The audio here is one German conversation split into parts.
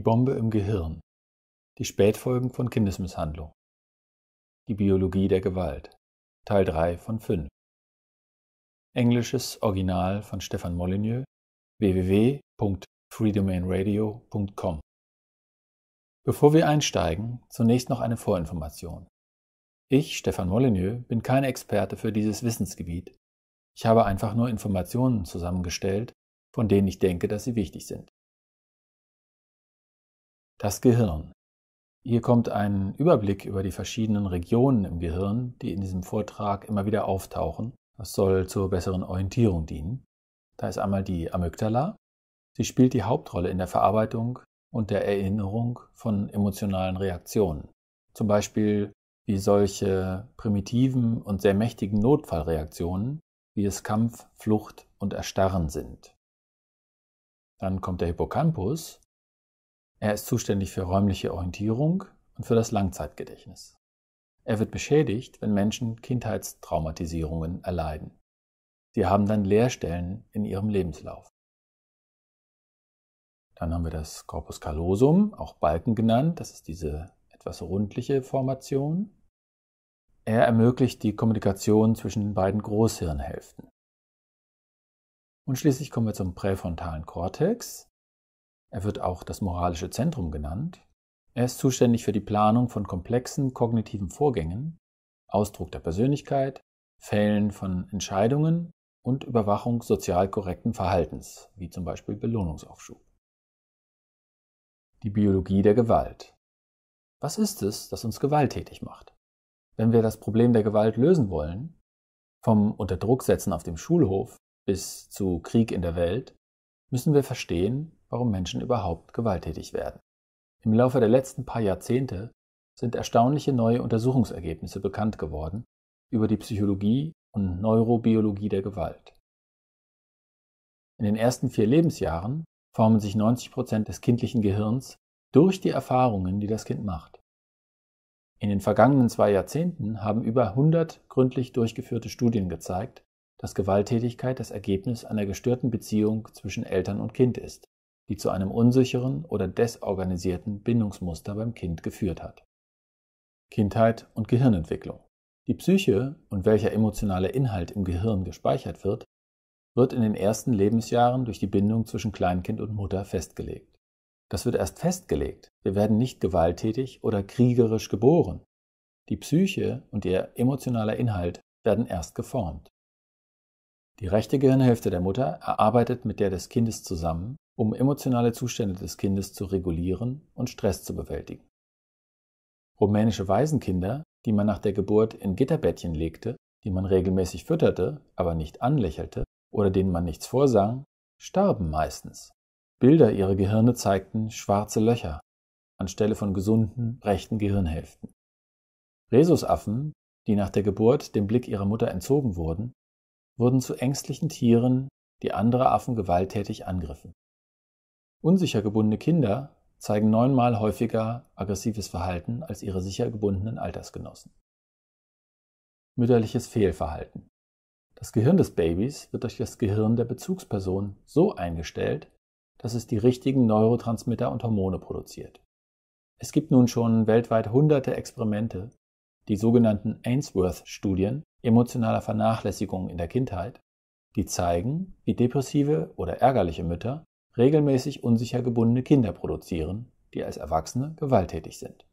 Die Bombe im Gehirn. Die Spätfolgen von Kindesmisshandlung. Die Biologie der Gewalt. Teil 3 von 5. Englisches Original von Stefan Molyneux. www.freedomainradio.com. Bevor wir einsteigen, zunächst noch eine Vorinformation. Ich, Stefan Molyneux, bin kein Experte für dieses Wissensgebiet. Ich habe einfach nur Informationen zusammengestellt, von denen ich denke, dass sie wichtig sind. Das Gehirn. Hier kommt ein Überblick über die verschiedenen Regionen im Gehirn, die in diesem Vortrag immer wieder auftauchen. Das soll zur besseren Orientierung dienen. Da ist einmal die Amygdala. Sie spielt die Hauptrolle in der Verarbeitung und der Erinnerung von emotionalen Reaktionen. Zum Beispiel wie solche primitiven und sehr mächtigen Notfallreaktionen, wie es Kampf, Flucht und Erstarren sind. Dann kommt der Hippocampus. Er ist zuständig für räumliche Orientierung und für das Langzeitgedächtnis. Er wird beschädigt, wenn Menschen Kindheitstraumatisierungen erleiden. Sie haben dann Leerstellen in ihrem Lebenslauf. Dann haben wir das Corpus callosum, auch Balken genannt. Das ist diese etwas rundliche Formation. Er ermöglicht die Kommunikation zwischen den beiden Großhirnhälften. Und schließlich kommen wir zum präfrontalen Kortex. Er wird auch das moralische Zentrum genannt. Er ist zuständig für die Planung von komplexen kognitiven Vorgängen, Ausdruck der Persönlichkeit, Fällen von Entscheidungen und Überwachung sozial korrekten Verhaltens, wie zum Beispiel Belohnungsaufschub. Die Biologie der Gewalt. Was ist es, das uns gewalttätig macht? Wenn wir das Problem der Gewalt lösen wollen, vom Unterdrucksetzen auf dem Schulhof bis zu Krieg in der Welt, müssen wir verstehen, warum Menschen überhaupt gewalttätig werden. Im Laufe der letzten paar Jahrzehnte sind erstaunliche neue Untersuchungsergebnisse bekannt geworden über die Psychologie und Neurobiologie der Gewalt. In den ersten vier Lebensjahren formen sich 90 Prozent des kindlichen Gehirns durch die Erfahrungen, die das Kind macht. In den vergangenen zwei Jahrzehnten haben über 100 gründlich durchgeführte Studien gezeigt, dass Gewalttätigkeit das Ergebnis einer gestörten Beziehung zwischen Eltern und Kind ist die zu einem unsicheren oder desorganisierten Bindungsmuster beim Kind geführt hat. Kindheit und Gehirnentwicklung. Die Psyche und welcher emotionale Inhalt im Gehirn gespeichert wird, wird in den ersten Lebensjahren durch die Bindung zwischen Kleinkind und Mutter festgelegt. Das wird erst festgelegt. Wir werden nicht gewalttätig oder kriegerisch geboren. Die Psyche und ihr emotionaler Inhalt werden erst geformt. Die rechte Gehirnhälfte der Mutter erarbeitet mit der des Kindes zusammen, um emotionale Zustände des Kindes zu regulieren und Stress zu bewältigen. Rumänische Waisenkinder, die man nach der Geburt in Gitterbettchen legte, die man regelmäßig fütterte, aber nicht anlächelte oder denen man nichts vorsang, starben meistens. Bilder ihrer Gehirne zeigten schwarze Löcher anstelle von gesunden rechten Gehirnhälften. Rhesusaffen, die nach der Geburt dem Blick ihrer Mutter entzogen wurden, wurden zu ängstlichen Tieren, die andere Affen gewalttätig angriffen. Unsicher gebundene Kinder zeigen neunmal häufiger aggressives Verhalten als ihre sicher gebundenen Altersgenossen. Mütterliches Fehlverhalten. Das Gehirn des Babys wird durch das Gehirn der Bezugsperson so eingestellt, dass es die richtigen Neurotransmitter und Hormone produziert. Es gibt nun schon weltweit hunderte Experimente, die sogenannten Ainsworth-Studien emotionaler Vernachlässigung in der Kindheit, die zeigen, wie depressive oder ärgerliche Mütter regelmäßig unsicher gebundene Kinder produzieren, die als Erwachsene gewalttätig sind.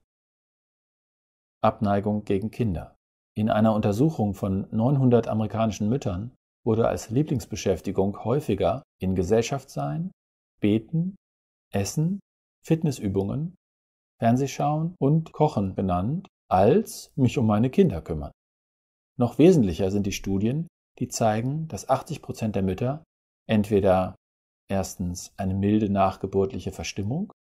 Abneigung gegen Kinder. In einer Untersuchung von 900 amerikanischen Müttern wurde als Lieblingsbeschäftigung häufiger in Gesellschaft sein, beten, essen, Fitnessübungen, Fernsehschauen und Kochen genannt, als mich um meine Kinder kümmern. Noch wesentlicher sind die Studien, die zeigen, dass 80 Prozent der Mütter entweder erstens eine milde nachgeburtliche Verstimmung,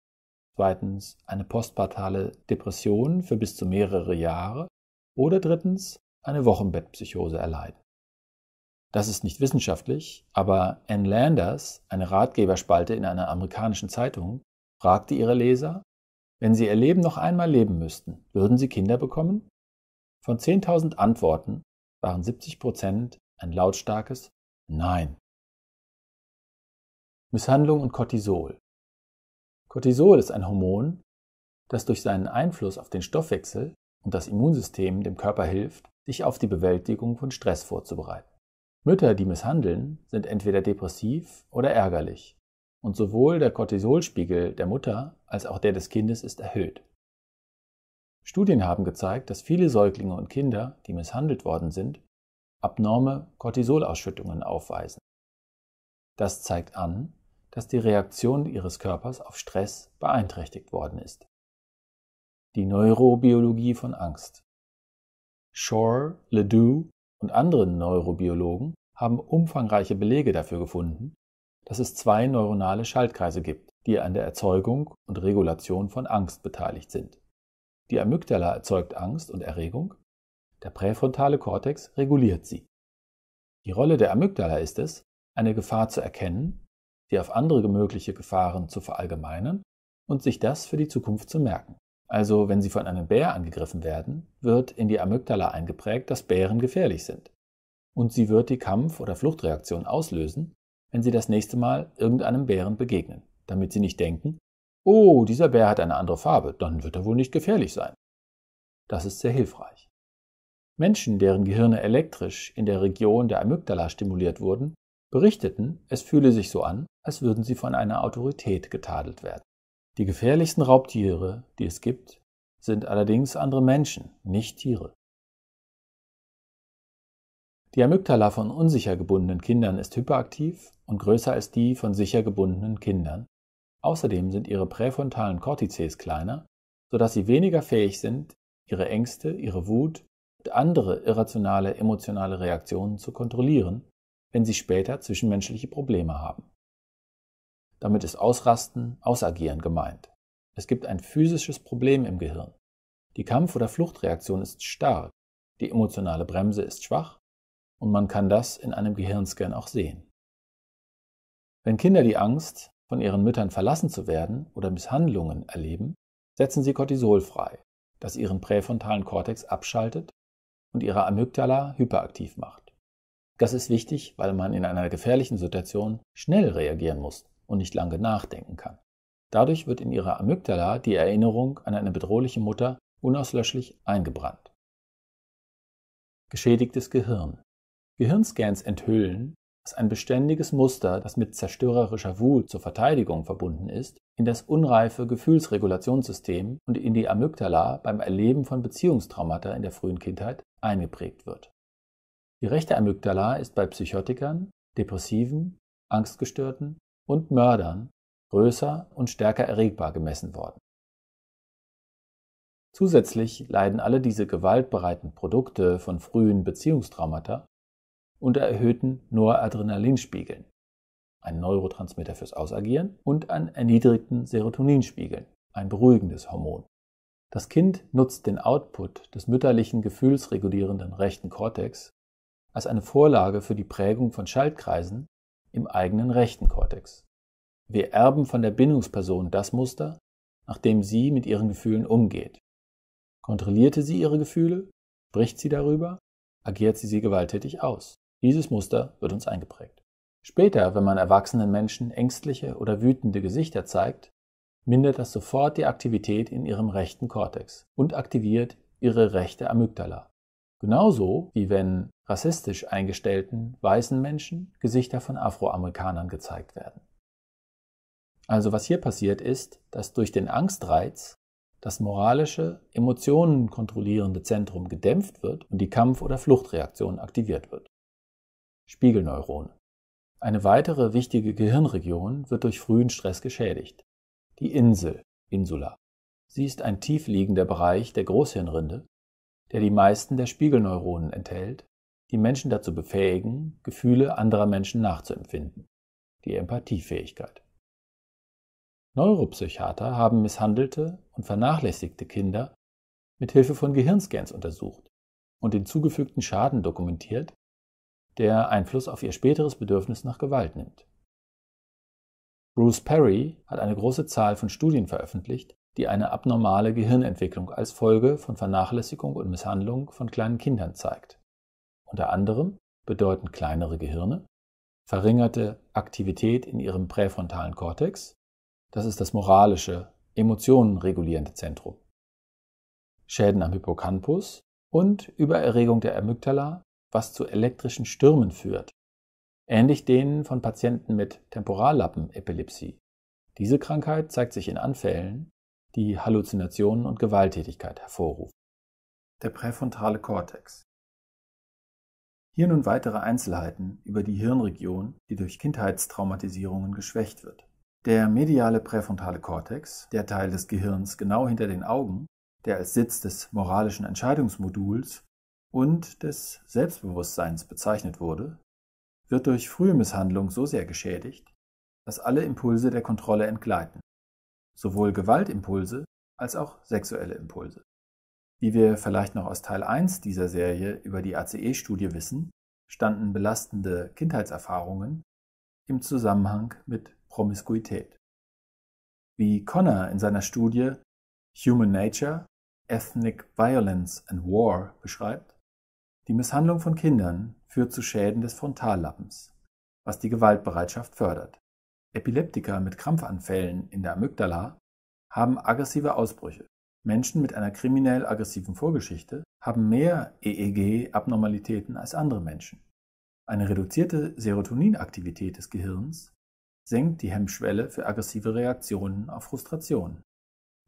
zweitens eine postpartale Depression für bis zu mehrere Jahre oder drittens eine Wochenbettpsychose erleiden. Das ist nicht wissenschaftlich, aber Ann Landers, eine Ratgeberspalte in einer amerikanischen Zeitung, fragte ihre Leser, wenn sie ihr Leben noch einmal leben müssten, würden sie Kinder bekommen? Von 10.000 Antworten waren 70 Prozent ein lautstarkes Nein. Misshandlung und Cortisol. Cortisol ist ein Hormon, das durch seinen Einfluss auf den Stoffwechsel und das Immunsystem dem Körper hilft, sich auf die Bewältigung von Stress vorzubereiten. Mütter, die misshandeln, sind entweder depressiv oder ärgerlich und sowohl der Cortisolspiegel der Mutter als auch der des Kindes ist erhöht. Studien haben gezeigt, dass viele Säuglinge und Kinder, die misshandelt worden sind, abnorme Cortisolausschüttungen aufweisen. Das zeigt an, dass die Reaktion ihres Körpers auf Stress beeinträchtigt worden ist. Die Neurobiologie von Angst. Shore, Ledoux und andere Neurobiologen haben umfangreiche Belege dafür gefunden, dass es zwei neuronale Schaltkreise gibt, die an der Erzeugung und Regulation von Angst beteiligt sind. Die Amygdala erzeugt Angst und Erregung, der präfrontale Kortex reguliert sie. Die Rolle der Amygdala ist es, eine Gefahr zu erkennen die auf andere mögliche Gefahren zu verallgemeinern und sich das für die Zukunft zu merken. Also wenn sie von einem Bär angegriffen werden, wird in die Amygdala eingeprägt, dass Bären gefährlich sind. Und sie wird die Kampf- oder Fluchtreaktion auslösen, wenn sie das nächste Mal irgendeinem Bären begegnen, damit sie nicht denken, oh, dieser Bär hat eine andere Farbe, dann wird er wohl nicht gefährlich sein. Das ist sehr hilfreich. Menschen, deren Gehirne elektrisch in der Region der Amygdala stimuliert wurden, berichteten, es fühle sich so an, als würden sie von einer Autorität getadelt werden. Die gefährlichsten Raubtiere, die es gibt, sind allerdings andere Menschen, nicht Tiere. Die Amygdala von unsicher gebundenen Kindern ist hyperaktiv und größer als die von sicher gebundenen Kindern. Außerdem sind ihre präfrontalen Kortizes kleiner, sodass sie weniger fähig sind, ihre Ängste, ihre Wut und andere irrationale emotionale Reaktionen zu kontrollieren wenn sie später zwischenmenschliche Probleme haben. Damit ist Ausrasten, Ausagieren gemeint. Es gibt ein physisches Problem im Gehirn. Die Kampf- oder Fluchtreaktion ist stark, die emotionale Bremse ist schwach und man kann das in einem Gehirnscan auch sehen. Wenn Kinder die Angst, von ihren Müttern verlassen zu werden oder Misshandlungen erleben, setzen sie Cortisol frei, das ihren präfrontalen Kortex abschaltet und ihre Amygdala hyperaktiv macht. Das ist wichtig, weil man in einer gefährlichen Situation schnell reagieren muss und nicht lange nachdenken kann. Dadurch wird in ihrer Amygdala die Erinnerung an eine bedrohliche Mutter unauslöschlich eingebrannt. Geschädigtes Gehirn. Gehirnscans enthüllen, dass ein beständiges Muster, das mit zerstörerischer Wut zur Verteidigung verbunden ist, in das unreife Gefühlsregulationssystem und in die Amygdala beim Erleben von Beziehungstraumata in der frühen Kindheit eingeprägt wird. Die rechte Amygdala ist bei Psychotikern, Depressiven, Angstgestörten und Mördern größer und stärker erregbar gemessen worden. Zusätzlich leiden alle diese gewaltbereiten Produkte von frühen Beziehungstraumata unter erhöhten Noradrenalinspiegeln, ein Neurotransmitter fürs Ausagieren, und an erniedrigten Serotoninspiegeln, ein beruhigendes Hormon. Das Kind nutzt den Output des mütterlichen gefühlsregulierenden rechten Kortex als eine Vorlage für die Prägung von Schaltkreisen im eigenen rechten Kortex. Wir erben von der Bindungsperson das Muster, nach dem sie mit ihren Gefühlen umgeht. Kontrollierte sie ihre Gefühle, spricht sie darüber, agiert sie sie gewalttätig aus. Dieses Muster wird uns eingeprägt. Später, wenn man erwachsenen Menschen ängstliche oder wütende Gesichter zeigt, mindert das sofort die Aktivität in ihrem rechten Kortex und aktiviert ihre rechte Amygdala. Genauso wie wenn rassistisch eingestellten weißen Menschen Gesichter von Afroamerikanern gezeigt werden. Also was hier passiert ist, dass durch den Angstreiz das moralische, Emotionen kontrollierende Zentrum gedämpft wird und die Kampf- oder Fluchtreaktion aktiviert wird. Spiegelneuronen. Eine weitere wichtige Gehirnregion wird durch frühen Stress geschädigt. Die Insel, Insula. Sie ist ein tiefliegender Bereich der Großhirnrinde der die meisten der Spiegelneuronen enthält, die Menschen dazu befähigen, Gefühle anderer Menschen nachzuempfinden, die Empathiefähigkeit. Neuropsychiater haben misshandelte und vernachlässigte Kinder mit Hilfe von Gehirnscans untersucht und den zugefügten Schaden dokumentiert, der Einfluss auf ihr späteres Bedürfnis nach Gewalt nimmt. Bruce Perry hat eine große Zahl von Studien veröffentlicht, die eine abnormale Gehirnentwicklung als Folge von Vernachlässigung und Misshandlung von kleinen Kindern zeigt. Unter anderem bedeuten kleinere Gehirne verringerte Aktivität in ihrem präfrontalen Kortex, das ist das moralische, emotionenregulierende Zentrum, Schäden am Hippocampus und Übererregung der Amygdala, was zu elektrischen Stürmen führt, ähnlich denen von Patienten mit Temporallappenepilepsie. Diese Krankheit zeigt sich in Anfällen, die Halluzinationen und Gewalttätigkeit hervorrufen. Der präfrontale Kortex. Hier nun weitere Einzelheiten über die Hirnregion, die durch Kindheitstraumatisierungen geschwächt wird. Der mediale präfrontale Kortex, der Teil des Gehirns genau hinter den Augen, der als Sitz des moralischen Entscheidungsmoduls und des Selbstbewusstseins bezeichnet wurde, wird durch frühe Misshandlung so sehr geschädigt, dass alle Impulse der Kontrolle entgleiten sowohl Gewaltimpulse als auch sexuelle Impulse. Wie wir vielleicht noch aus Teil 1 dieser Serie über die ACE-Studie wissen, standen belastende Kindheitserfahrungen im Zusammenhang mit Promiskuität. Wie Connor in seiner Studie Human Nature, Ethnic Violence and War beschreibt, die Misshandlung von Kindern führt zu Schäden des Frontallappens, was die Gewaltbereitschaft fördert. Epileptiker mit Krampfanfällen in der Amygdala haben aggressive Ausbrüche. Menschen mit einer kriminell-aggressiven Vorgeschichte haben mehr EEG-Abnormalitäten als andere Menschen. Eine reduzierte Serotoninaktivität des Gehirns senkt die Hemmschwelle für aggressive Reaktionen auf Frustration.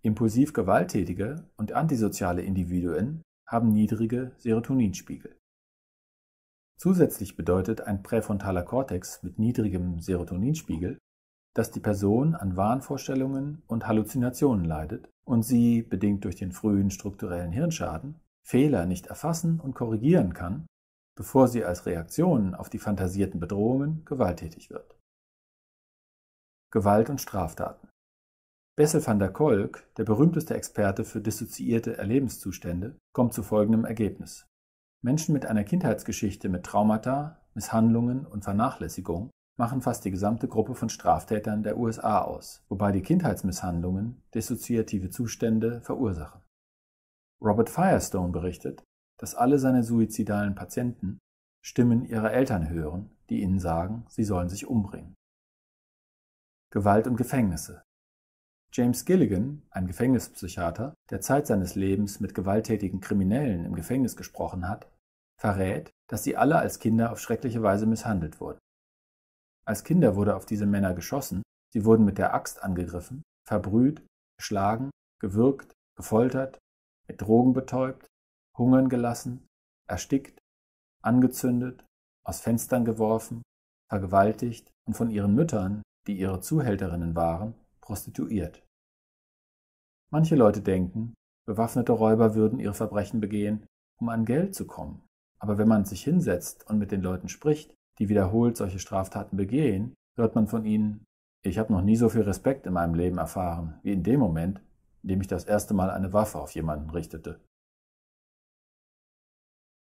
Impulsiv gewalttätige und antisoziale Individuen haben niedrige Serotoninspiegel. Zusätzlich bedeutet ein präfrontaler Kortex mit niedrigem Serotoninspiegel dass die Person an Wahnvorstellungen und Halluzinationen leidet und sie, bedingt durch den frühen strukturellen Hirnschaden, Fehler nicht erfassen und korrigieren kann, bevor sie als Reaktion auf die fantasierten Bedrohungen gewalttätig wird. Gewalt und Straftaten Bessel van der Kolk, der berühmteste Experte für dissoziierte Erlebenszustände, kommt zu folgendem Ergebnis. Menschen mit einer Kindheitsgeschichte mit Traumata, Misshandlungen und Vernachlässigung machen fast die gesamte Gruppe von Straftätern der USA aus, wobei die Kindheitsmisshandlungen dissoziative Zustände verursachen. Robert Firestone berichtet, dass alle seine suizidalen Patienten Stimmen ihrer Eltern hören, die ihnen sagen, sie sollen sich umbringen. Gewalt und Gefängnisse. James Gilligan, ein Gefängnispsychiater, der Zeit seines Lebens mit gewalttätigen Kriminellen im Gefängnis gesprochen hat, verrät, dass sie alle als Kinder auf schreckliche Weise misshandelt wurden. Als Kinder wurde auf diese Männer geschossen, sie wurden mit der Axt angegriffen, verbrüht, geschlagen, gewürgt, gefoltert, mit Drogen betäubt, hungern gelassen, erstickt, angezündet, aus Fenstern geworfen, vergewaltigt und von ihren Müttern, die ihre Zuhälterinnen waren, prostituiert. Manche Leute denken, bewaffnete Räuber würden ihre Verbrechen begehen, um an Geld zu kommen. Aber wenn man sich hinsetzt und mit den Leuten spricht, die wiederholt solche Straftaten begehen, hört man von ihnen, ich habe noch nie so viel Respekt in meinem Leben erfahren wie in dem Moment, in dem ich das erste Mal eine Waffe auf jemanden richtete.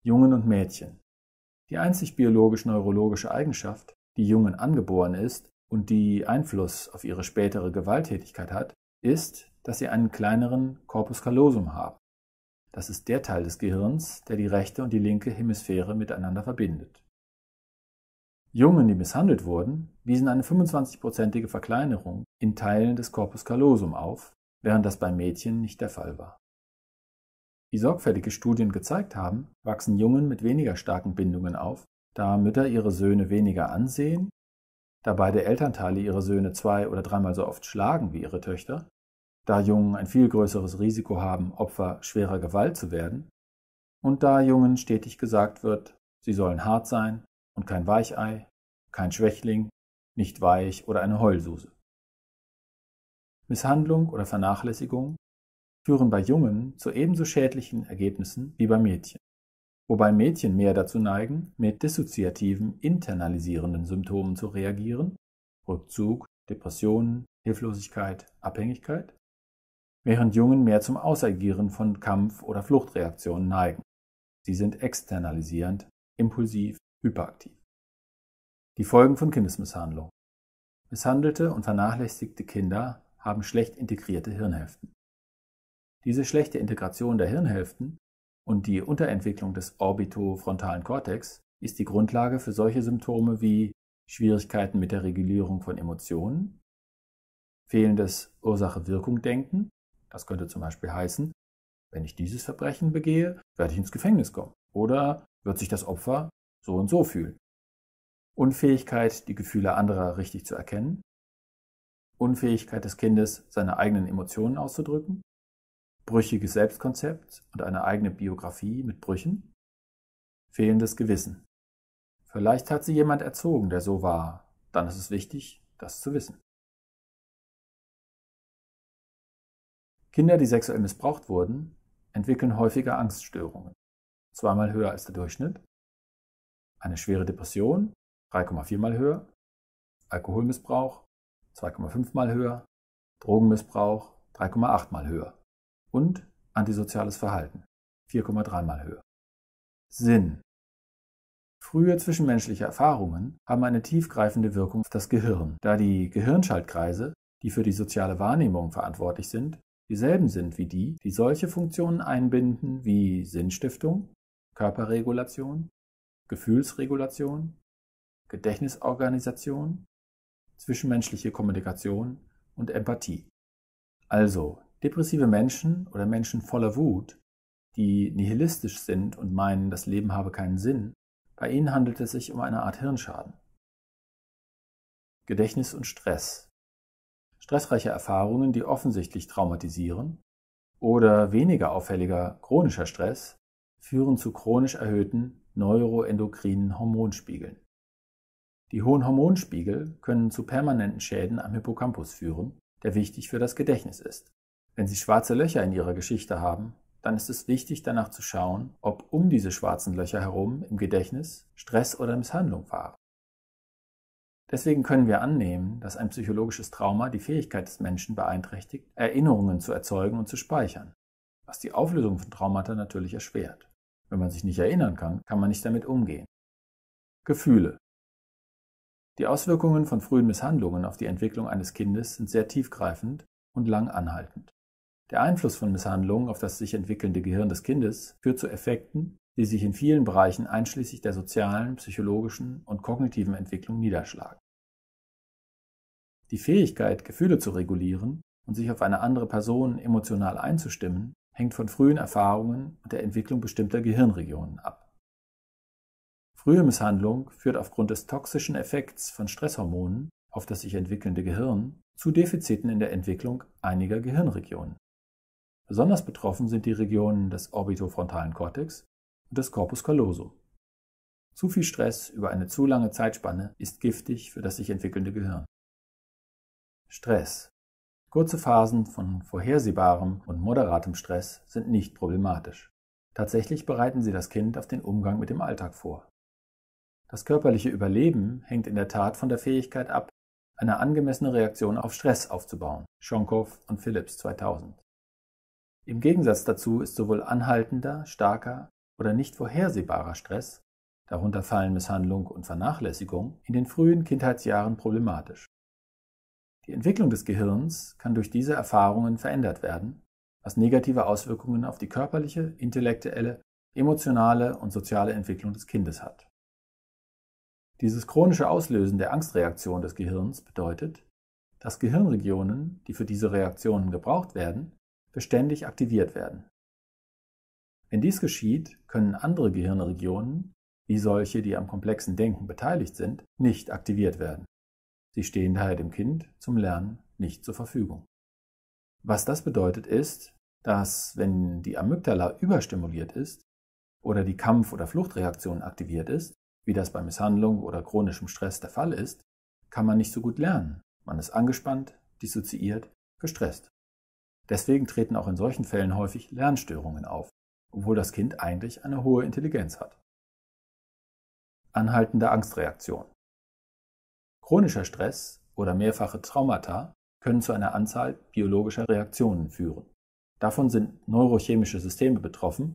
Jungen und Mädchen. Die einzig biologisch-neurologische Eigenschaft, die Jungen angeboren ist und die Einfluss auf ihre spätere Gewalttätigkeit hat, ist, dass sie einen kleineren Corpus callosum haben. Das ist der Teil des Gehirns, der die rechte und die linke Hemisphäre miteinander verbindet. Jungen, die misshandelt wurden, wiesen eine 25-prozentige Verkleinerung in Teilen des Corpus callosum auf, während das bei Mädchen nicht der Fall war. Wie sorgfältige Studien gezeigt haben, wachsen Jungen mit weniger starken Bindungen auf, da Mütter ihre Söhne weniger ansehen, da beide Elternteile ihre Söhne zwei oder dreimal so oft schlagen wie ihre Töchter, da Jungen ein viel größeres Risiko haben, Opfer schwerer Gewalt zu werden, und da Jungen stetig gesagt wird, sie sollen hart sein, und kein Weichei, kein Schwächling, nicht weich oder eine Heulsuse. Misshandlung oder Vernachlässigung führen bei Jungen zu ebenso schädlichen Ergebnissen wie bei Mädchen, wobei Mädchen mehr dazu neigen, mit dissoziativen, internalisierenden Symptomen zu reagieren, Rückzug, Depressionen, Hilflosigkeit, Abhängigkeit, während Jungen mehr zum Ausagieren von Kampf- oder Fluchtreaktionen neigen. Sie sind externalisierend, impulsiv, hyperaktiv. Die Folgen von Kindesmisshandlung. Misshandelte und vernachlässigte Kinder haben schlecht integrierte Hirnhälften. Diese schlechte Integration der Hirnhälften und die Unterentwicklung des orbitofrontalen Kortex ist die Grundlage für solche Symptome wie Schwierigkeiten mit der Regulierung von Emotionen, fehlendes Ursache-Wirkung-Denken, das könnte zum Beispiel heißen, wenn ich dieses Verbrechen begehe, werde ich ins Gefängnis kommen oder wird sich das Opfer so und so fühlen. Unfähigkeit, die Gefühle anderer richtig zu erkennen. Unfähigkeit des Kindes, seine eigenen Emotionen auszudrücken. Brüchiges Selbstkonzept und eine eigene Biografie mit Brüchen. Fehlendes Gewissen. Vielleicht hat sie jemand erzogen, der so war. Dann ist es wichtig, das zu wissen. Kinder, die sexuell missbraucht wurden, entwickeln häufiger Angststörungen, zweimal höher als der Durchschnitt, eine schwere Depression 3,4 mal höher, Alkoholmissbrauch 2,5 mal höher, Drogenmissbrauch 3,8 mal höher und antisoziales Verhalten 4,3 mal höher. Sinn. Frühe zwischenmenschliche Erfahrungen haben eine tiefgreifende Wirkung auf das Gehirn, da die Gehirnschaltkreise, die für die soziale Wahrnehmung verantwortlich sind, dieselben sind wie die, die solche Funktionen einbinden wie Sinnstiftung, Körperregulation, Gefühlsregulation, Gedächtnisorganisation, zwischenmenschliche Kommunikation und Empathie. Also, depressive Menschen oder Menschen voller Wut, die nihilistisch sind und meinen, das Leben habe keinen Sinn, bei ihnen handelt es sich um eine Art Hirnschaden. Gedächtnis und Stress. Stressreiche Erfahrungen, die offensichtlich traumatisieren, oder weniger auffälliger chronischer Stress führen zu chronisch erhöhten neuroendokrinen Hormonspiegeln. Die hohen Hormonspiegel können zu permanenten Schäden am Hippocampus führen, der wichtig für das Gedächtnis ist. Wenn Sie schwarze Löcher in Ihrer Geschichte haben, dann ist es wichtig danach zu schauen, ob um diese schwarzen Löcher herum im Gedächtnis Stress oder Misshandlung war. Deswegen können wir annehmen, dass ein psychologisches Trauma die Fähigkeit des Menschen beeinträchtigt, Erinnerungen zu erzeugen und zu speichern, was die Auflösung von Traumata natürlich erschwert. Wenn man sich nicht erinnern kann, kann man nicht damit umgehen. Gefühle. Die Auswirkungen von frühen Misshandlungen auf die Entwicklung eines Kindes sind sehr tiefgreifend und lang anhaltend. Der Einfluss von Misshandlungen auf das sich entwickelnde Gehirn des Kindes führt zu Effekten, die sich in vielen Bereichen einschließlich der sozialen, psychologischen und kognitiven Entwicklung niederschlagen. Die Fähigkeit, Gefühle zu regulieren und sich auf eine andere Person emotional einzustimmen, hängt von frühen Erfahrungen und der Entwicklung bestimmter Gehirnregionen ab. Frühe Misshandlung führt aufgrund des toxischen Effekts von Stresshormonen auf das sich entwickelnde Gehirn zu Defiziten in der Entwicklung einiger Gehirnregionen. Besonders betroffen sind die Regionen des orbitofrontalen Kortex und des Corpus callosum. Zu viel Stress über eine zu lange Zeitspanne ist giftig für das sich entwickelnde Gehirn. Stress Kurze Phasen von vorhersehbarem und moderatem Stress sind nicht problematisch. Tatsächlich bereiten sie das Kind auf den Umgang mit dem Alltag vor. Das körperliche Überleben hängt in der Tat von der Fähigkeit ab, eine angemessene Reaktion auf Stress aufzubauen. Schonkow und Phillips 2000. Im Gegensatz dazu ist sowohl anhaltender, starker oder nicht vorhersehbarer Stress, darunter fallen Misshandlung und Vernachlässigung, in den frühen Kindheitsjahren problematisch. Die Entwicklung des Gehirns kann durch diese Erfahrungen verändert werden, was negative Auswirkungen auf die körperliche, intellektuelle, emotionale und soziale Entwicklung des Kindes hat. Dieses chronische Auslösen der Angstreaktion des Gehirns bedeutet, dass Gehirnregionen, die für diese Reaktionen gebraucht werden, beständig aktiviert werden. Wenn dies geschieht, können andere Gehirnregionen, wie solche, die am komplexen Denken beteiligt sind, nicht aktiviert werden. Sie stehen daher dem Kind zum Lernen nicht zur Verfügung. Was das bedeutet ist, dass wenn die Amygdala überstimuliert ist oder die Kampf- oder Fluchtreaktion aktiviert ist, wie das bei Misshandlung oder chronischem Stress der Fall ist, kann man nicht so gut lernen. Man ist angespannt, dissoziiert, gestresst. Deswegen treten auch in solchen Fällen häufig Lernstörungen auf, obwohl das Kind eigentlich eine hohe Intelligenz hat. Anhaltende Angstreaktion. Chronischer Stress oder mehrfache Traumata können zu einer Anzahl biologischer Reaktionen führen. Davon sind neurochemische Systeme betroffen,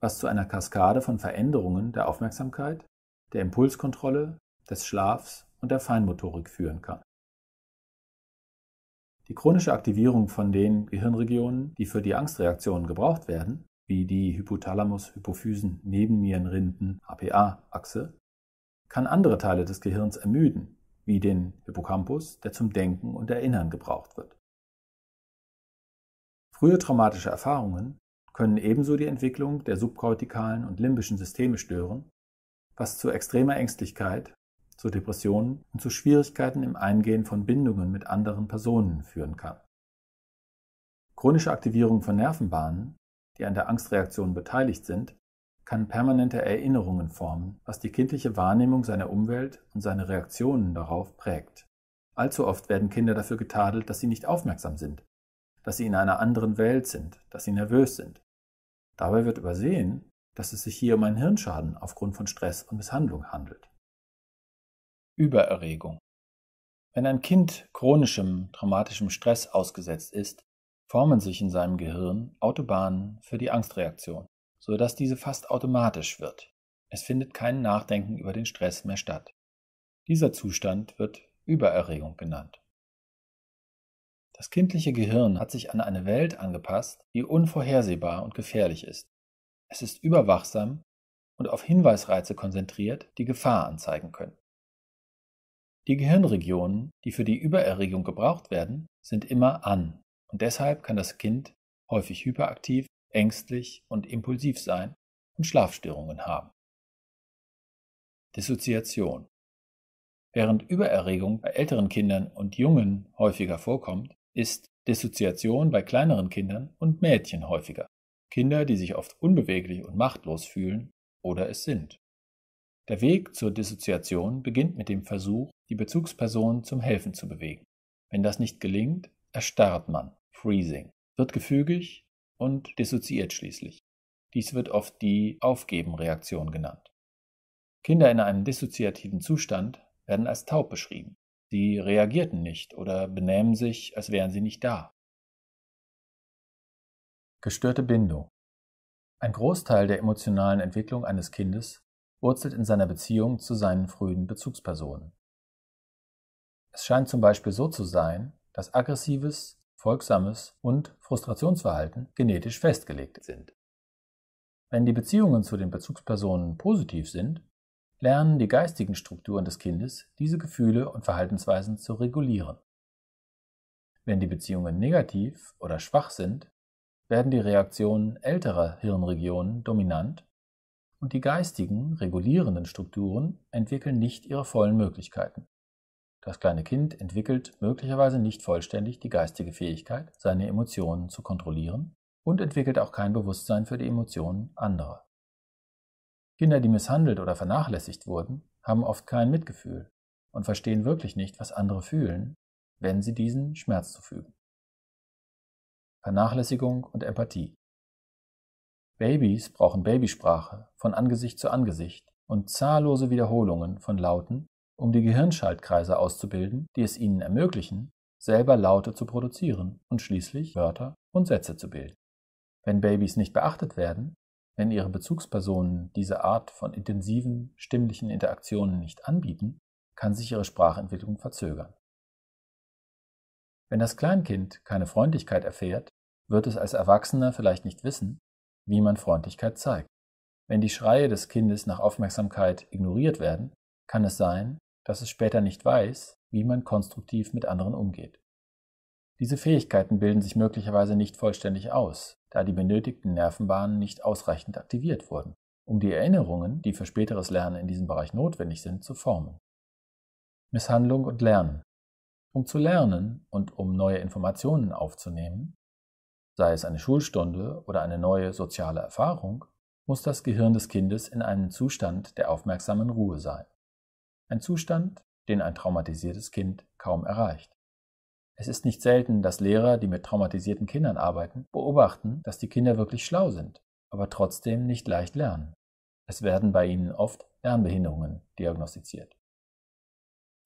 was zu einer Kaskade von Veränderungen der Aufmerksamkeit, der Impulskontrolle, des Schlafs und der Feinmotorik führen kann. Die chronische Aktivierung von den Gehirnregionen, die für die Angstreaktionen gebraucht werden, wie die Hypothalamus-Hypophysen-Nebennierenrinden-APA-Achse, kann andere Teile des Gehirns ermüden wie den Hippocampus, der zum Denken und Erinnern gebraucht wird. Frühe traumatische Erfahrungen können ebenso die Entwicklung der subkortikalen und limbischen Systeme stören, was zu extremer Ängstlichkeit, zu Depressionen und zu Schwierigkeiten im Eingehen von Bindungen mit anderen Personen führen kann. Chronische Aktivierung von Nervenbahnen, die an der Angstreaktion beteiligt sind, kann permanente Erinnerungen formen, was die kindliche Wahrnehmung seiner Umwelt und seine Reaktionen darauf prägt. Allzu oft werden Kinder dafür getadelt, dass sie nicht aufmerksam sind, dass sie in einer anderen Welt sind, dass sie nervös sind. Dabei wird übersehen, dass es sich hier um einen Hirnschaden aufgrund von Stress und Misshandlung handelt. Übererregung. Wenn ein Kind chronischem, traumatischem Stress ausgesetzt ist, formen sich in seinem Gehirn Autobahnen für die Angstreaktion dass diese fast automatisch wird. Es findet kein Nachdenken über den Stress mehr statt. Dieser Zustand wird Übererregung genannt. Das kindliche Gehirn hat sich an eine Welt angepasst, die unvorhersehbar und gefährlich ist. Es ist überwachsam und auf Hinweisreize konzentriert, die Gefahr anzeigen können. Die Gehirnregionen, die für die Übererregung gebraucht werden, sind immer an und deshalb kann das Kind häufig hyperaktiv ängstlich und impulsiv sein und Schlafstörungen haben. Dissoziation. Während Übererregung bei älteren Kindern und Jungen häufiger vorkommt, ist Dissoziation bei kleineren Kindern und Mädchen häufiger. Kinder, die sich oft unbeweglich und machtlos fühlen oder es sind. Der Weg zur Dissoziation beginnt mit dem Versuch, die Bezugsperson zum Helfen zu bewegen. Wenn das nicht gelingt, erstarrt man, freezing, wird gefügig und dissoziiert schließlich. Dies wird oft die Aufgebenreaktion genannt. Kinder in einem dissoziativen Zustand werden als taub beschrieben. Sie reagierten nicht oder benähmen sich, als wären sie nicht da. Gestörte Bindung. Ein Großteil der emotionalen Entwicklung eines Kindes wurzelt in seiner Beziehung zu seinen frühen Bezugspersonen. Es scheint zum Beispiel so zu sein, dass aggressives, folgsames und Frustrationsverhalten genetisch festgelegt sind. Wenn die Beziehungen zu den Bezugspersonen positiv sind, lernen die geistigen Strukturen des Kindes, diese Gefühle und Verhaltensweisen zu regulieren. Wenn die Beziehungen negativ oder schwach sind, werden die Reaktionen älterer Hirnregionen dominant und die geistigen, regulierenden Strukturen entwickeln nicht ihre vollen Möglichkeiten. Das kleine Kind entwickelt möglicherweise nicht vollständig die geistige Fähigkeit, seine Emotionen zu kontrollieren und entwickelt auch kein Bewusstsein für die Emotionen anderer. Kinder, die misshandelt oder vernachlässigt wurden, haben oft kein Mitgefühl und verstehen wirklich nicht, was andere fühlen, wenn sie diesen Schmerz zufügen. Vernachlässigung und Empathie. Babys brauchen Babysprache von Angesicht zu Angesicht und zahllose Wiederholungen von Lauten, um die Gehirnschaltkreise auszubilden, die es ihnen ermöglichen, selber Laute zu produzieren und schließlich Wörter und Sätze zu bilden. Wenn Babys nicht beachtet werden, wenn ihre Bezugspersonen diese Art von intensiven stimmlichen Interaktionen nicht anbieten, kann sich ihre Sprachentwicklung verzögern. Wenn das Kleinkind keine Freundlichkeit erfährt, wird es als Erwachsener vielleicht nicht wissen, wie man Freundlichkeit zeigt. Wenn die Schreie des Kindes nach Aufmerksamkeit ignoriert werden, kann es sein, dass es später nicht weiß, wie man konstruktiv mit anderen umgeht. Diese Fähigkeiten bilden sich möglicherweise nicht vollständig aus, da die benötigten Nervenbahnen nicht ausreichend aktiviert wurden, um die Erinnerungen, die für späteres Lernen in diesem Bereich notwendig sind, zu formen. Misshandlung und Lernen. Um zu lernen und um neue Informationen aufzunehmen, sei es eine Schulstunde oder eine neue soziale Erfahrung, muss das Gehirn des Kindes in einem Zustand der aufmerksamen Ruhe sein. Ein Zustand, den ein traumatisiertes Kind kaum erreicht. Es ist nicht selten, dass Lehrer, die mit traumatisierten Kindern arbeiten, beobachten, dass die Kinder wirklich schlau sind, aber trotzdem nicht leicht lernen. Es werden bei ihnen oft Lernbehinderungen diagnostiziert.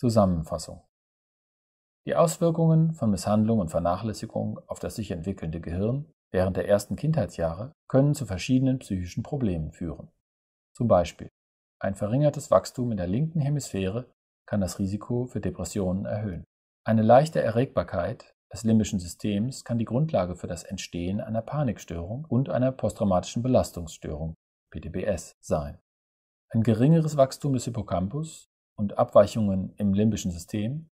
Zusammenfassung. Die Auswirkungen von Misshandlung und Vernachlässigung auf das sich entwickelnde Gehirn während der ersten Kindheitsjahre können zu verschiedenen psychischen Problemen führen. Zum Beispiel ein verringertes Wachstum in der linken Hemisphäre kann das Risiko für Depressionen erhöhen. Eine leichte Erregbarkeit des limbischen Systems kann die Grundlage für das Entstehen einer Panikstörung und einer posttraumatischen Belastungsstörung PTBS sein. Ein geringeres Wachstum des Hippocampus und Abweichungen im limbischen System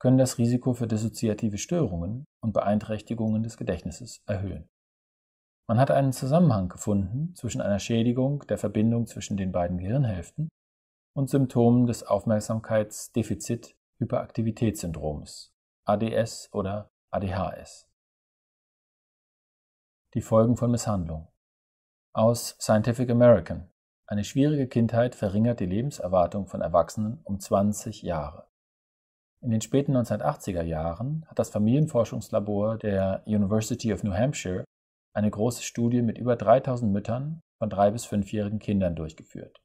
können das Risiko für dissoziative Störungen und Beeinträchtigungen des Gedächtnisses erhöhen. Man hat einen Zusammenhang gefunden zwischen einer Schädigung der Verbindung zwischen den beiden Gehirnhälften und Symptomen des Aufmerksamkeitsdefizit-Hyperaktivitätssyndroms, ADS oder ADHS. Die Folgen von Misshandlung. Aus Scientific American. Eine schwierige Kindheit verringert die Lebenserwartung von Erwachsenen um 20 Jahre. In den späten 1980er Jahren hat das Familienforschungslabor der University of New Hampshire eine große Studie mit über 3000 Müttern von 3- bis 5-jährigen Kindern durchgeführt.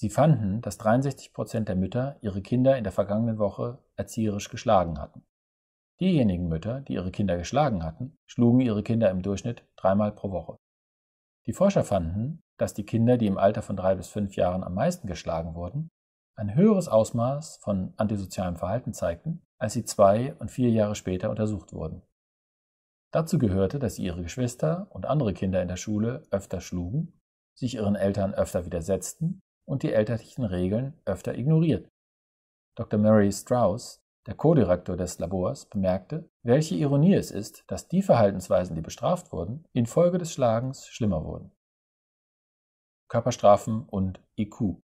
Sie fanden, dass 63 Prozent der Mütter ihre Kinder in der vergangenen Woche erzieherisch geschlagen hatten. Diejenigen Mütter, die ihre Kinder geschlagen hatten, schlugen ihre Kinder im Durchschnitt dreimal pro Woche. Die Forscher fanden, dass die Kinder, die im Alter von 3 bis fünf Jahren am meisten geschlagen wurden, ein höheres Ausmaß von antisozialem Verhalten zeigten, als sie zwei und vier Jahre später untersucht wurden. Dazu gehörte, dass ihre Geschwister und andere Kinder in der Schule öfter schlugen, sich ihren Eltern öfter widersetzten und die elterlichen Regeln öfter ignorierten. Dr. Mary Strauss, der Co-Direktor des Labors, bemerkte, welche Ironie es ist, dass die Verhaltensweisen, die bestraft wurden, infolge des Schlagens schlimmer wurden. Körperstrafen und IQ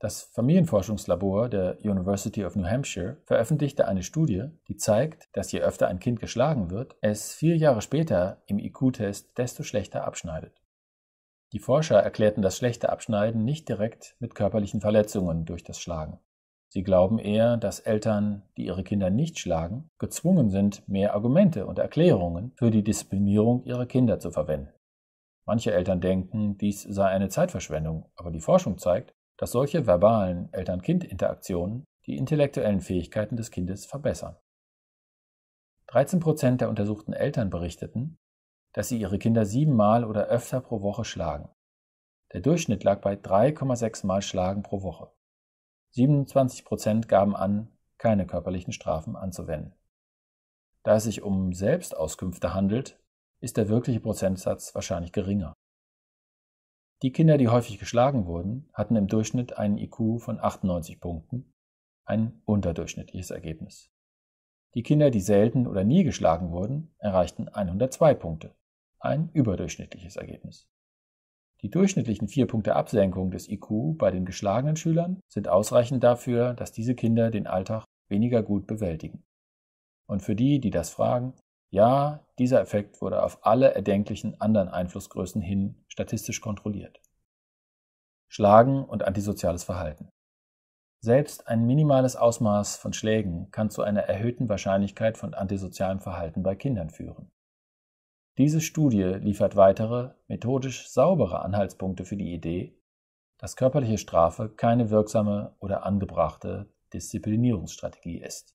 das Familienforschungslabor der University of New Hampshire veröffentlichte eine Studie, die zeigt, dass je öfter ein Kind geschlagen wird, es vier Jahre später im IQ-Test desto schlechter abschneidet. Die Forscher erklärten das schlechte Abschneiden nicht direkt mit körperlichen Verletzungen durch das Schlagen. Sie glauben eher, dass Eltern, die ihre Kinder nicht schlagen, gezwungen sind, mehr Argumente und Erklärungen für die Disziplinierung ihrer Kinder zu verwenden. Manche Eltern denken, dies sei eine Zeitverschwendung, aber die Forschung zeigt, dass solche verbalen Eltern-Kind-Interaktionen die intellektuellen Fähigkeiten des Kindes verbessern. 13 Prozent der untersuchten Eltern berichteten, dass sie ihre Kinder siebenmal oder öfter pro Woche schlagen. Der Durchschnitt lag bei 3,6 Mal Schlagen pro Woche. 27 Prozent gaben an, keine körperlichen Strafen anzuwenden. Da es sich um Selbstauskünfte handelt, ist der wirkliche Prozentsatz wahrscheinlich geringer. Die Kinder, die häufig geschlagen wurden, hatten im Durchschnitt einen IQ von 98 Punkten, ein unterdurchschnittliches Ergebnis. Die Kinder, die selten oder nie geschlagen wurden, erreichten 102 Punkte, ein überdurchschnittliches Ergebnis. Die durchschnittlichen 4 Punkte Absenkung des IQ bei den geschlagenen Schülern sind ausreichend dafür, dass diese Kinder den Alltag weniger gut bewältigen. Und für die, die das fragen, ja, dieser Effekt wurde auf alle erdenklichen anderen Einflussgrößen hin statistisch kontrolliert. Schlagen und antisoziales Verhalten. Selbst ein minimales Ausmaß von Schlägen kann zu einer erhöhten Wahrscheinlichkeit von antisozialem Verhalten bei Kindern führen. Diese Studie liefert weitere, methodisch saubere Anhaltspunkte für die Idee, dass körperliche Strafe keine wirksame oder angebrachte Disziplinierungsstrategie ist.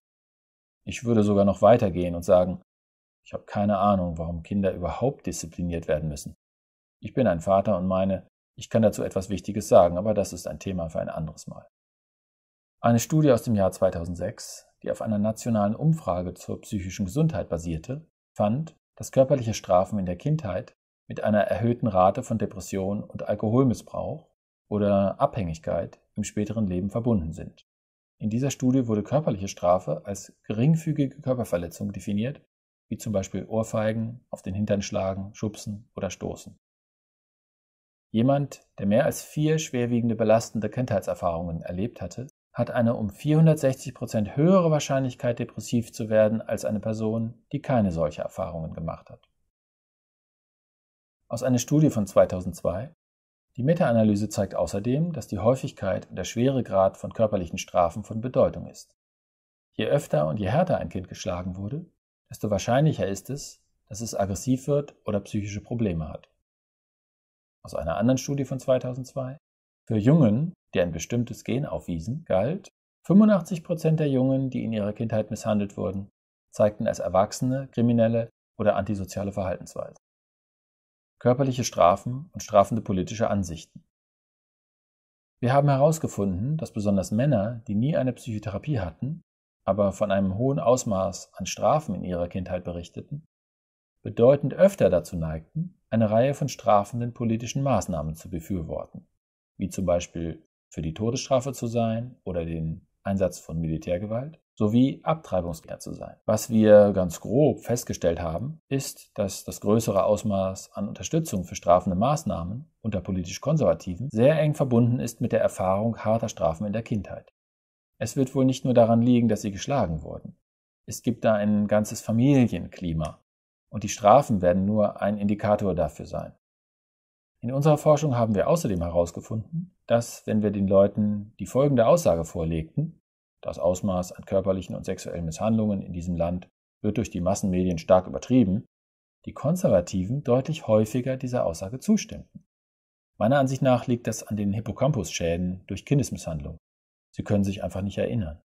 Ich würde sogar noch weitergehen und sagen, ich habe keine Ahnung, warum Kinder überhaupt diszipliniert werden müssen. Ich bin ein Vater und meine, ich kann dazu etwas Wichtiges sagen, aber das ist ein Thema für ein anderes Mal. Eine Studie aus dem Jahr 2006, die auf einer nationalen Umfrage zur psychischen Gesundheit basierte, fand, dass körperliche Strafen in der Kindheit mit einer erhöhten Rate von Depression und Alkoholmissbrauch oder Abhängigkeit im späteren Leben verbunden sind. In dieser Studie wurde körperliche Strafe als geringfügige Körperverletzung definiert wie zum Beispiel Ohrfeigen, auf den Hintern schlagen, schubsen oder stoßen. Jemand, der mehr als vier schwerwiegende belastende Kindheitserfahrungen erlebt hatte, hat eine um 460 höhere Wahrscheinlichkeit, depressiv zu werden, als eine Person, die keine solche Erfahrungen gemacht hat. Aus einer Studie von 2002 die Meta-Analyse zeigt außerdem, dass die Häufigkeit und der Schweregrad von körperlichen Strafen von Bedeutung ist. Je öfter und je härter ein Kind geschlagen wurde, desto wahrscheinlicher ist es, dass es aggressiv wird oder psychische Probleme hat. Aus einer anderen Studie von 2002. Für Jungen, die ein bestimmtes Gen aufwiesen, galt, 85% der Jungen, die in ihrer Kindheit misshandelt wurden, zeigten als Erwachsene kriminelle oder antisoziale Verhaltensweisen. Körperliche Strafen und strafende politische Ansichten. Wir haben herausgefunden, dass besonders Männer, die nie eine Psychotherapie hatten, aber von einem hohen Ausmaß an Strafen in ihrer Kindheit berichteten, bedeutend öfter dazu neigten, eine Reihe von strafenden politischen Maßnahmen zu befürworten, wie zum Beispiel für die Todesstrafe zu sein oder den Einsatz von Militärgewalt sowie Abtreibungsgegner zu sein. Was wir ganz grob festgestellt haben, ist, dass das größere Ausmaß an Unterstützung für strafende Maßnahmen unter politisch Konservativen sehr eng verbunden ist mit der Erfahrung harter Strafen in der Kindheit. Es wird wohl nicht nur daran liegen, dass sie geschlagen wurden. Es gibt da ein ganzes Familienklima. Und die Strafen werden nur ein Indikator dafür sein. In unserer Forschung haben wir außerdem herausgefunden, dass, wenn wir den Leuten die folgende Aussage vorlegten, das Ausmaß an körperlichen und sexuellen Misshandlungen in diesem Land wird durch die Massenmedien stark übertrieben, die Konservativen deutlich häufiger dieser Aussage zustimmten. Meiner Ansicht nach liegt das an den Hippocampus-Schäden durch Kindesmisshandlung, Sie können sich einfach nicht erinnern.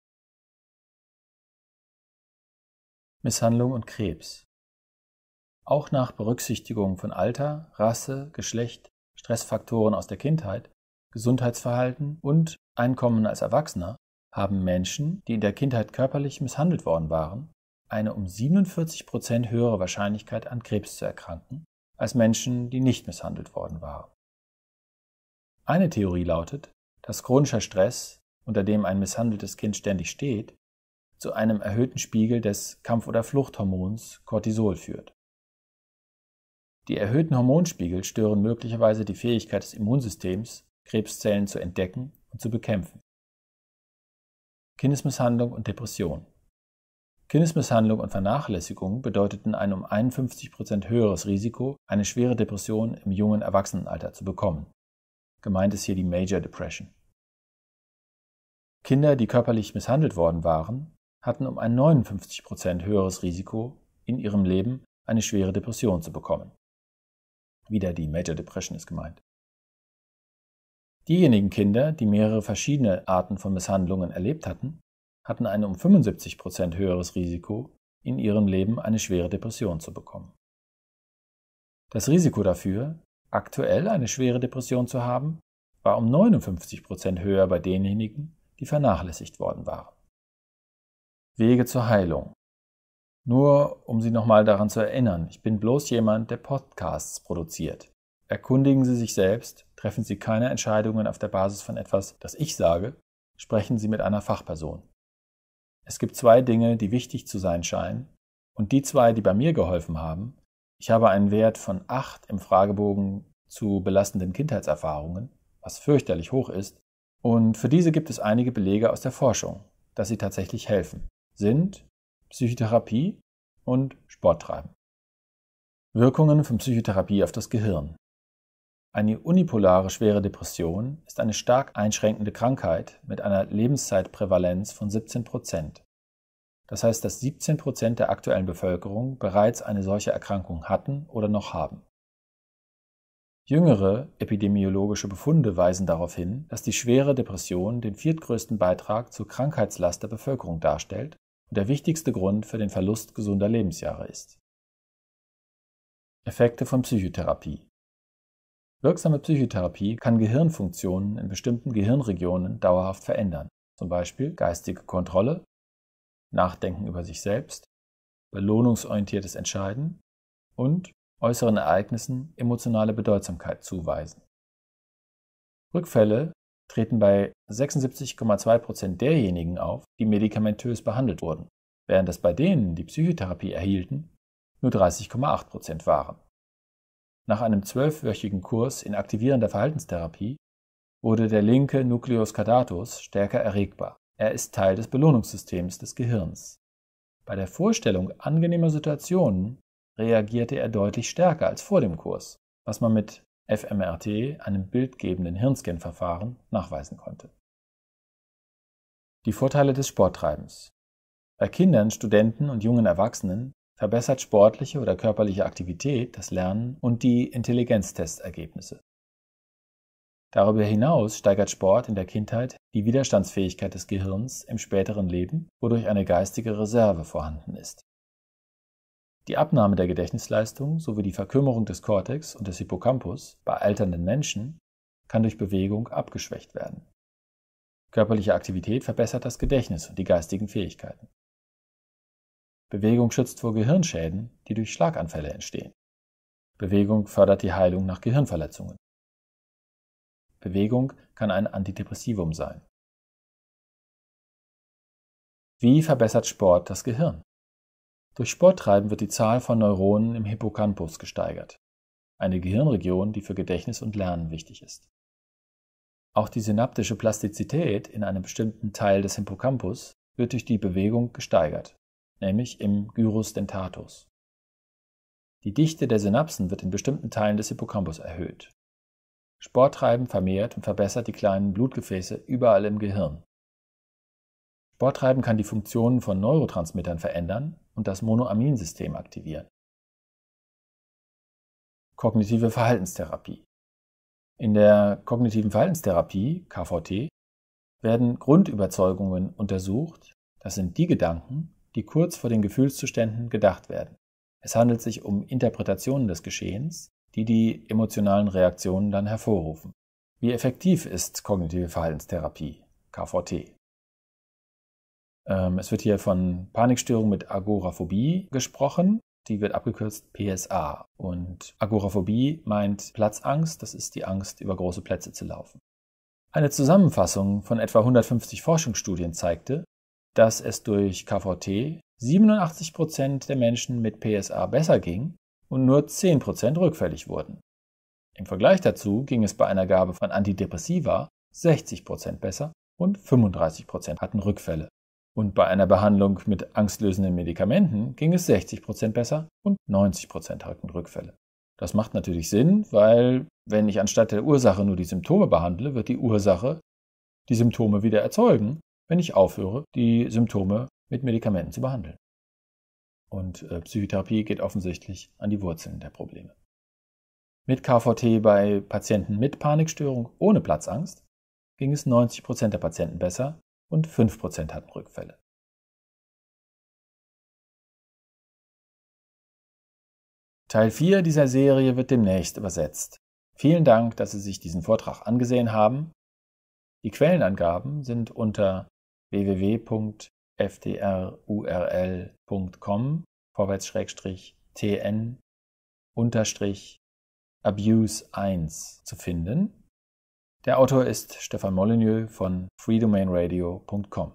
Misshandlung und Krebs. Auch nach Berücksichtigung von Alter, Rasse, Geschlecht, Stressfaktoren aus der Kindheit, Gesundheitsverhalten und Einkommen als Erwachsener haben Menschen, die in der Kindheit körperlich misshandelt worden waren, eine um 47 Prozent höhere Wahrscheinlichkeit an Krebs zu erkranken als Menschen, die nicht misshandelt worden waren. Eine Theorie lautet, dass chronischer Stress unter dem ein misshandeltes Kind ständig steht, zu einem erhöhten Spiegel des Kampf- oder Fluchthormons Cortisol führt. Die erhöhten Hormonspiegel stören möglicherweise die Fähigkeit des Immunsystems, Krebszellen zu entdecken und zu bekämpfen. Kindesmisshandlung und Depression. Kindesmisshandlung und Vernachlässigung bedeuteten ein um 51 höheres Risiko, eine schwere Depression im jungen Erwachsenenalter zu bekommen. Gemeint ist hier die Major Depression. Kinder, die körperlich misshandelt worden waren, hatten um ein 59 Prozent höheres Risiko, in ihrem Leben eine schwere Depression zu bekommen. Wieder die Major Depression ist gemeint. Diejenigen Kinder, die mehrere verschiedene Arten von Misshandlungen erlebt hatten, hatten ein um 75 Prozent höheres Risiko, in ihrem Leben eine schwere Depression zu bekommen. Das Risiko dafür, aktuell eine schwere Depression zu haben, war um 59 Prozent höher bei denjenigen, die vernachlässigt worden waren. Wege zur Heilung. Nur um Sie nochmal daran zu erinnern, ich bin bloß jemand, der Podcasts produziert. Erkundigen Sie sich selbst, treffen Sie keine Entscheidungen auf der Basis von etwas, das ich sage, sprechen Sie mit einer Fachperson. Es gibt zwei Dinge, die wichtig zu sein scheinen, und die zwei, die bei mir geholfen haben. Ich habe einen Wert von 8 im Fragebogen zu belastenden Kindheitserfahrungen, was fürchterlich hoch ist, und für diese gibt es einige Belege aus der Forschung, dass sie tatsächlich helfen, sind Psychotherapie und Sporttreiben. Wirkungen von Psychotherapie auf das Gehirn. Eine unipolare schwere Depression ist eine stark einschränkende Krankheit mit einer Lebenszeitprävalenz von 17 Prozent. Das heißt, dass 17 Prozent der aktuellen Bevölkerung bereits eine solche Erkrankung hatten oder noch haben. Jüngere epidemiologische Befunde weisen darauf hin, dass die schwere Depression den viertgrößten Beitrag zur Krankheitslast der Bevölkerung darstellt und der wichtigste Grund für den Verlust gesunder Lebensjahre ist. Effekte von Psychotherapie Wirksame Psychotherapie kann Gehirnfunktionen in bestimmten Gehirnregionen dauerhaft verändern, zum Beispiel geistige Kontrolle, Nachdenken über sich selbst, belohnungsorientiertes Entscheiden und äußeren Ereignissen emotionale Bedeutsamkeit zuweisen. Rückfälle treten bei 76,2 derjenigen auf, die medikamentös behandelt wurden, während es bei denen, die Psychotherapie erhielten, nur 30,8 waren. Nach einem zwölfwöchigen Kurs in aktivierender Verhaltenstherapie wurde der linke Nucleus caudatus stärker erregbar. Er ist Teil des Belohnungssystems des Gehirns. Bei der Vorstellung angenehmer Situationen reagierte er deutlich stärker als vor dem Kurs, was man mit FMRT, einem bildgebenden Hirnscan-Verfahren, nachweisen konnte. Die Vorteile des Sporttreibens. Bei Kindern, Studenten und jungen Erwachsenen verbessert sportliche oder körperliche Aktivität das Lernen und die Intelligenztestergebnisse. Darüber hinaus steigert Sport in der Kindheit die Widerstandsfähigkeit des Gehirns im späteren Leben, wodurch eine geistige Reserve vorhanden ist. Die Abnahme der Gedächtnisleistung sowie die Verkümmerung des Kortex und des Hippocampus bei alternden Menschen kann durch Bewegung abgeschwächt werden. Körperliche Aktivität verbessert das Gedächtnis und die geistigen Fähigkeiten. Bewegung schützt vor Gehirnschäden, die durch Schlaganfälle entstehen. Bewegung fördert die Heilung nach Gehirnverletzungen. Bewegung kann ein Antidepressivum sein. Wie verbessert Sport das Gehirn? Durch Sporttreiben wird die Zahl von Neuronen im Hippocampus gesteigert, eine Gehirnregion, die für Gedächtnis und Lernen wichtig ist. Auch die synaptische Plastizität in einem bestimmten Teil des Hippocampus wird durch die Bewegung gesteigert, nämlich im Gyrus dentatus. Die Dichte der Synapsen wird in bestimmten Teilen des Hippocampus erhöht. Sporttreiben vermehrt und verbessert die kleinen Blutgefäße überall im Gehirn. Sporttreiben kann die Funktionen von Neurotransmittern verändern und das Monoaminsystem aktivieren. Kognitive Verhaltenstherapie. In der kognitiven Verhaltenstherapie, KVT, werden Grundüberzeugungen untersucht. Das sind die Gedanken, die kurz vor den Gefühlszuständen gedacht werden. Es handelt sich um Interpretationen des Geschehens, die die emotionalen Reaktionen dann hervorrufen. Wie effektiv ist kognitive Verhaltenstherapie, KVT? Ähm, es wird hier von Panikstörung mit Agoraphobie gesprochen. Die wird abgekürzt PSA. Und Agoraphobie meint Platzangst, das ist die Angst, über große Plätze zu laufen. Eine Zusammenfassung von etwa 150 Forschungsstudien zeigte, dass es durch KVT 87% der Menschen mit PSA besser ging und nur 10% rückfällig wurden. Im Vergleich dazu ging es bei einer Gabe von Antidepressiva 60% besser und 35% hatten Rückfälle. Und bei einer Behandlung mit angstlösenden Medikamenten ging es 60% besser und 90% hatten Rückfälle. Das macht natürlich Sinn, weil wenn ich anstatt der Ursache nur die Symptome behandle, wird die Ursache die Symptome wieder erzeugen, wenn ich aufhöre, die Symptome mit Medikamenten zu behandeln. Und äh, Psychotherapie geht offensichtlich an die Wurzeln der Probleme. Mit KVT bei Patienten mit Panikstörung ohne Platzangst ging es 90% der Patienten besser und 5% hatten Rückfälle. Teil 4 dieser Serie wird demnächst übersetzt. Vielen Dank, dass Sie sich diesen Vortrag angesehen haben. Die Quellenangaben sind unter www.fdrurl.com tn abuse 1 zu finden. Der Autor ist Stefan Molyneux von freedomainradio.com.